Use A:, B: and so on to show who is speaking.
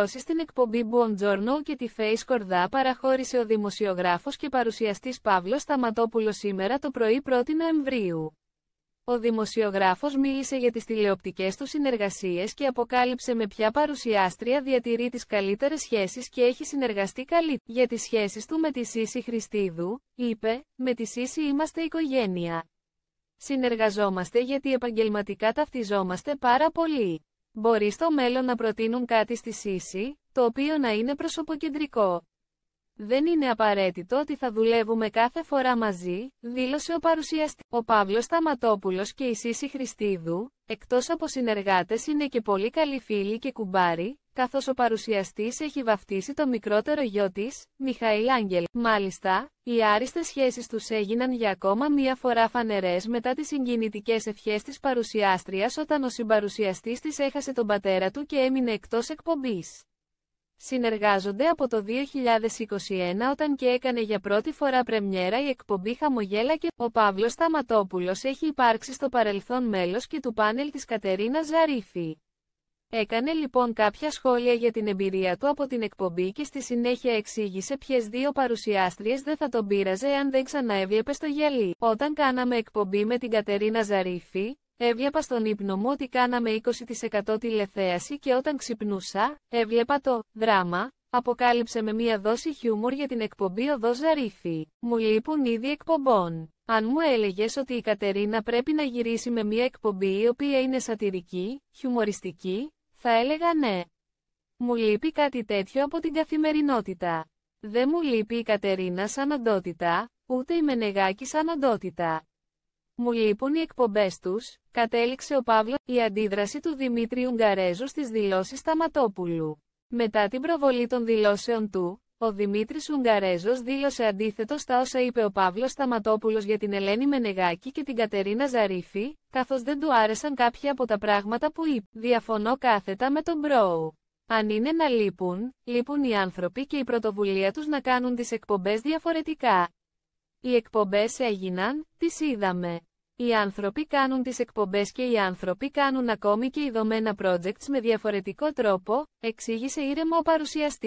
A: δηλώσει στην εκπομπή Journal και τη Face Κορδά παραχώρησε ο δημοσιογράφος και παρουσιαστής Παύλος Σταματόπουλος σήμερα το πρωί 1η Νοεμβρίου. Ο δημοσιογράφος μίλησε για τις τηλεοπτικές του συνεργασίες και αποκάλυψε με ποια παρουσιάστρια διατηρεί τις καλύτερες σχέσεις και έχει συνεργαστεί καλή. Για τις σχέσεις του με τη Σύση Χριστίδου, είπε, με τη Σύση είμαστε οικογένεια. Συνεργαζόμαστε γιατί επαγγελματικά ταυτιζόμαστε πάρα πολύ. Μπορεί στο μέλλον να προτείνουν κάτι στη σύση, το οποίο να είναι προσωποκεντρικό. Δεν είναι απαραίτητο ότι θα δουλεύουμε κάθε φορά μαζί, δήλωσε ο παρουσιαστή. Ο Παύλος Σταματόπουλος και η Σύση Χριστίδου, εκτός από συνεργάτες είναι και πολύ καλοί φίλοι και κουμπάροι καθώς ο παρουσιαστής έχει βαφτίσει το μικρότερο γιο της, Μιχαήλ Άγγελ. Μάλιστα, οι άριστες σχέσεις τους έγιναν για ακόμα μία φορά φανερές μετά τις συγκινητικές ευχές της παρουσιάστριας όταν ο συμπαρουσιαστής της έχασε τον πατέρα του και έμεινε εκτός εκπομπής. Συνεργάζονται από το 2021 όταν και έκανε για πρώτη φορά πρεμιέρα η εκπομπή «Χαμογέλα» και ο Παύλος Σταματόπουλος έχει υπάρξει στο παρελθόν μέλος και του πάνελ της Κατερίνα Ζαρίφη. Έκανε λοιπόν κάποια σχόλια για την εμπειρία του από την εκπομπή και στη συνέχεια εξήγησε ποιες δύο παρουσιάστριες δεν θα τον πείραζε αν δεν ξαναέβλεπε στο γυαλί. Όταν κάναμε εκπομπή με την Κατερίνα Ζαρίφη, έβλεπα στον ύπνο μου ότι κάναμε 20% τηλεθέαση και όταν ξυπνούσα, έβλεπα το «δράμα», αποκάλυψε με μία δόση χιούμορ για την εκπομπή Δό Ζαρίφη». Μου λείπουν ήδη εκπομπών. Αν μου έλεγες ότι η Κατερίνα πρέπει να γυρίσει με μία εκπομπή η οποία είναι σατυρική, χιουμοριστική, θα έλεγα ναι. Μου λείπει κάτι τέτοιο από την καθημερινότητα. Δεν μου λείπει η Κατερίνα σαν αντότητα, ούτε η Μενεγάκη σαν αντότητα. Μου λείπουν οι εκπομπές τους, κατέληξε ο Παύλος, η αντίδραση του Δημήτρη Ουγγαρέζου στις δηλώσεις Σταματόπουλου. Μετά την προβολή των δηλώσεων του, ο Δημήτρης Ουγγαρέζος δήλωσε αντίθετο στα όσα είπε ο Παύλος Σταματόπουλος για την Ελένη Μενεγάκη και την Κατερίνα Ζαρίφη, καθώς δεν του άρεσαν κάποια από τα πράγματα που είπε. Διαφωνώ κάθετα με τον Μπρόου. Αν είναι να λείπουν, λείπουν οι άνθρωποι και η πρωτοβουλία τους να κάνουν τις εκπομπές διαφορετικά. Οι εκπομπές έγιναν, τις είδαμε. Οι άνθρωποι κάνουν τις εκπομπές και οι άνθρωποι κάνουν ακόμη και ειδωμένα projects με διαφορετικό τρόπο, εξήγησε ήρεμο ο παρουσιαστή.